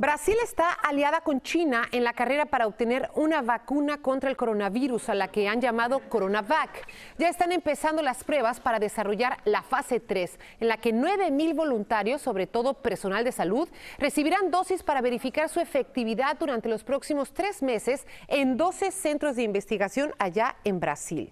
Brasil está aliada con China en la carrera para obtener una vacuna contra el coronavirus, a la que han llamado CoronaVac. Ya están empezando las pruebas para desarrollar la fase 3, en la que 9.000 voluntarios, sobre todo personal de salud, recibirán dosis para verificar su efectividad durante los próximos tres meses en 12 centros de investigación allá en Brasil.